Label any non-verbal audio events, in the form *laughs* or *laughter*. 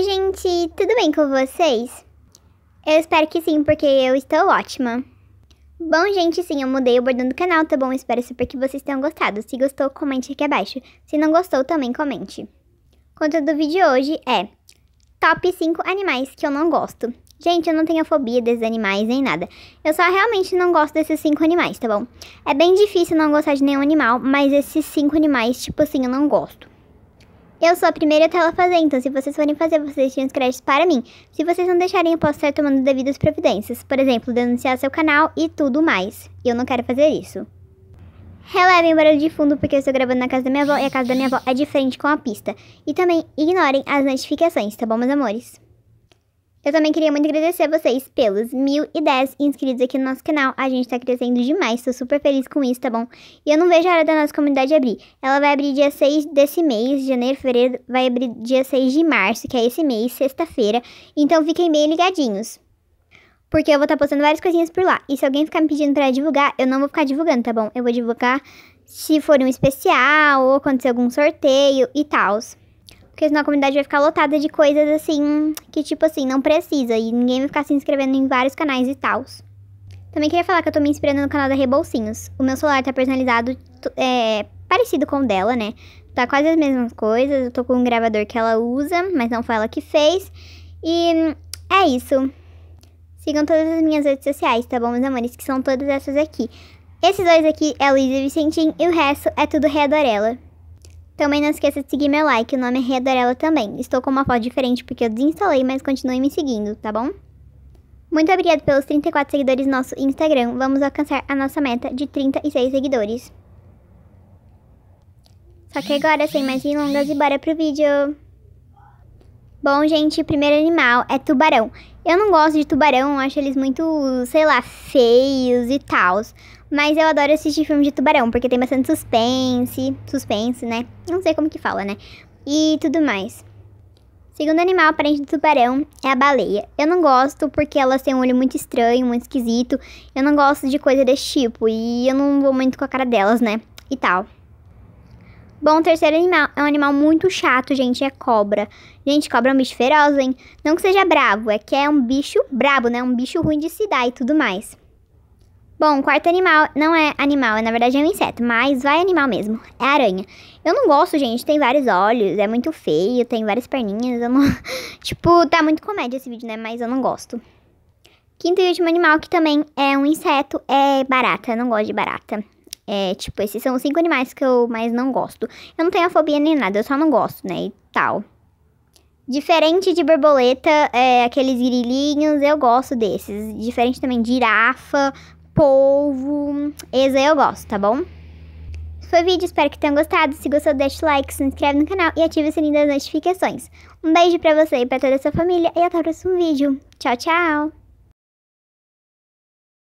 Oi, gente, tudo bem com vocês? Eu espero que sim, porque eu estou ótima. Bom, gente, sim, eu mudei o bordão do canal, tá bom? Espero super que vocês tenham gostado. Se gostou, comente aqui abaixo. Se não gostou, também comente. O conteúdo do vídeo de hoje é Top 5 animais que eu não gosto. Gente, eu não tenho fobia desses animais nem nada. Eu só realmente não gosto desses cinco animais, tá bom? É bem difícil não gostar de nenhum animal, mas esses cinco animais, tipo assim, eu não gosto. Eu sou a primeira tela a fazer, então se vocês forem fazer, vocês tinham os créditos para mim. Se vocês não deixarem, eu posso estar tomando devidas providências. Por exemplo, denunciar seu canal e tudo mais. E eu não quero fazer isso. Relevem o barulho de fundo porque eu estou gravando na casa da minha avó e a casa da minha avó é diferente com a pista. E também ignorem as notificações, tá bom, meus amores? Eu também queria muito agradecer a vocês pelos 1010 inscritos aqui no nosso canal. A gente tá crescendo demais, tô super feliz com isso, tá bom? E eu não vejo a hora da nossa comunidade abrir. Ela vai abrir dia 6 desse mês, janeiro, fevereiro, vai abrir dia 6 de março, que é esse mês, sexta-feira. Então fiquem bem ligadinhos. Porque eu vou estar tá postando várias coisinhas por lá. E se alguém ficar me pedindo pra divulgar, eu não vou ficar divulgando, tá bom? Eu vou divulgar se for um especial ou acontecer algum sorteio e tals. Porque senão a comunidade vai ficar lotada de coisas assim, que tipo assim, não precisa. E ninguém vai ficar se inscrevendo em vários canais e tal. Também queria falar que eu tô me inspirando no canal da Rebolsinhos. O meu celular tá personalizado, é, parecido com o dela, né? Tá quase as mesmas coisas. Eu tô com um gravador que ela usa, mas não foi ela que fez. E é isso. Sigam todas as minhas redes sociais, tá bom, meus amores? Que são todas essas aqui. Esses dois aqui é Luísa Vicentim e o resto é tudo Redorela. Também não esqueça de seguir meu like, o nome é Redorela também. Estou com uma foto diferente porque eu desinstalei, mas continue me seguindo, tá bom? Muito obrigado pelos 34 seguidores no nosso Instagram. Vamos alcançar a nossa meta de 36 seguidores. Só que agora, sem mais delongas, e bora pro vídeo! Bom, gente, o primeiro animal é tubarão. Eu não gosto de tubarão, acho eles muito, sei lá, feios e tal. Mas eu adoro assistir filme de tubarão, porque tem bastante suspense, suspense, né? Não sei como que fala, né? E tudo mais. Segundo animal aparente do tubarão é a baleia. Eu não gosto porque elas têm um olho muito estranho, muito esquisito. Eu não gosto de coisa desse tipo e eu não vou muito com a cara delas, né? E tal. Bom, o terceiro animal é um animal muito chato, gente, é cobra. Gente, cobra é um bicho feroz, hein? Não que seja bravo, é que é um bicho brabo, né? Um bicho ruim de se dar e tudo mais. Bom, o quarto animal não é animal, é na verdade é um inseto, mas vai animal mesmo, é aranha. Eu não gosto, gente, tem vários olhos, é muito feio, tem várias perninhas, não... *laughs* tipo, tá muito comédia esse vídeo, né? Mas eu não gosto. Quinto e último animal, que também é um inseto, é barata, eu não gosto de barata. É, tipo, esses são os cinco animais que eu mais não gosto. Eu não tenho afobia fobia nem nada, eu só não gosto, né? E tal. Diferente de borboleta, é, aqueles grilinhos, eu gosto desses. Diferente também de girafa, polvo, esse eu gosto, tá bom? Esse foi o vídeo, espero que tenham gostado. Se gostou, deixa o like, se inscreve no canal e ative o sininho das notificações. Um beijo pra você e pra toda a sua família e até o próximo vídeo. Tchau, tchau!